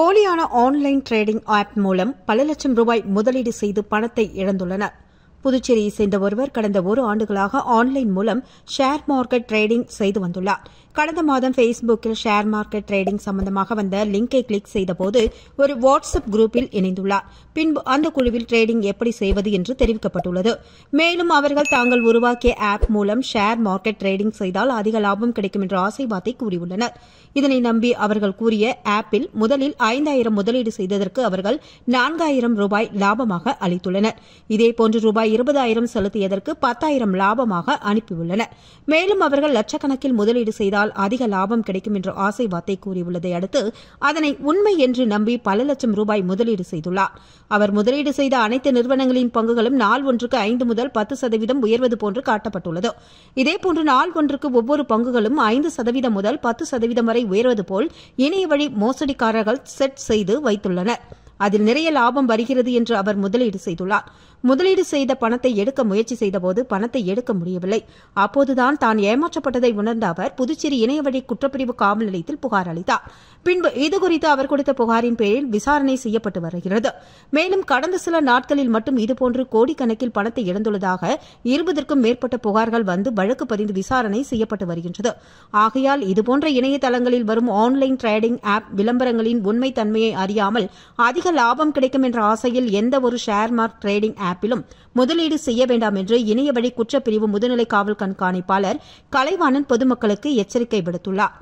போலியான online trading app மூலம் பல லட்சம் ரூபாய் முதலீடு செய்து பணத்தை இழந்துள்ளனா் புதுச்சேரியை சேர்ந்த ஒருவர் கடந்த ஒரு ஆண்டுகளாக ஆன்லைன் மூலம் ஷேர் மார்க்கெட் ட்ரேடிங் செய்து வந்துள்ளார் கடந்த மாதம் ஃபேஸ்புக்கில் ஷேர் மார்க்கெட் ட்ரேடிங் சம்பந்தமாக வந்த லிங்கை கிளிக் செய்தபோது ஒரு வாட்ஸ்அப் குரூப்பில் இணைந்துள்ளார் பின்பு அந்த குழுவில் ட்ரேடிங் எப்படி செய்வது என்று தெரிவிக்கப்பட்டுள்ளது மேலும் அவர்கள் தாங்கள் உருவாக்கிய ஆப் மூலம் ஷேர் மார்க்கெட் ட்ரேடிங் செய்தால் அதிக லாபம் கிடைக்கும் என்ற ஆசை வார்த்தை கூறியுள்ளனர் இதனை நம்பி அவர்கள் கூறிய ஆப்பில் முதலில் ஐந்தாயிரம் முதலீடு செய்ததற்கு அவர்கள் நான்காயிரம் ரூபாய் லாபமாக அளித்துள்ளனர் இதேபோன்று ரூபாய் ரூபாய் இருபதாயிரம் செலுத்தியதற்கு பத்தாயிரம் லாபமாக அனுப்பியுள்ளனர் மேலும் அவர்கள் லட்சக்கணக்கில் முதலீடு செய்தால் அதிக லாபம் கிடைக்கும் என்ற ஆசை வார்த்தை கூறியுள்ளதை அடுத்து அதனை உண்மை என்று நம்பி பல லட்சம் ரூபாய் முதலீடு செய்துள்ளார் அவர் முதலீடு செய்த அனைத்து நிறுவனங்களின் பங்குகளும் நாள் ஒன்றுக்கு ஐந்து முதல் பத்து சதவீதம் உயர்வது போன்று காட்டப்பட்டுள்ளது இதேபோன்று நாள் ஒன்றுக்கு ஒவ்வொரு பங்குகளும் ஐந்து சதவீதம் முதல் பத்து சதவீதம் வரை உயர்வது போல் இணைய வழி மோசடிக்காரர்கள் செட் செய்து வைத்துள்ளனா் அதில் நிறைய லாபம் வருகிறது என்று அவர் முதலீடு செய்துள்ளார் முதலீடு செய்த பணத்தை எடுக்க முயற்சி செய்தபோது பணத்தை எடுக்க முடியவில்லை அப்போதுதான் தான் ஏமாற்றப்பட்டதை உணர்ந்த அவர் புதுச்சேரி இணையவழி குற்றப்பிரிவு காவல் நிலையத்தில் புகார் அளித்தார் பின்பு இதுகுறித்து அவர் கொடுத்த புகாரின் பேரில் விசாரணை செய்யப்பட்டு வருகிறது மேலும் கடந்த சில நாட்களில் மட்டும் இதுபோன்று கோடிக்கணக்கில் பணத்தை இழந்துள்ளதாக இருபதற்கும் மேற்பட்ட புகார்கள் வந்து வழக்கு பதிந்து விசாரணை செய்யப்பட்டு வருகின்றது ஆகையால் இதுபோன்ற இணையதளங்களில் வரும் ஆன்லைன் டிரேடிங் ஆப் விளம்பரங்களின் உண்மை தன்மையை அறியாமல் அதிக லாபம் கிடைக்கும் என்ற ஆசையில் எந்த ஒரு ஷேர் மார்க் ட்ரேடிங் ஆப்பிலும் முதலீடு செய்ய வேண்டாம் என்று இணையவழி குற்றப்பிரிவு முதுநிலை காவல் கண்காணிப்பாளர் கலைவாணன் பொதுமக்களுக்கு எச்சரிக்கை விடுத்துள்ளாா்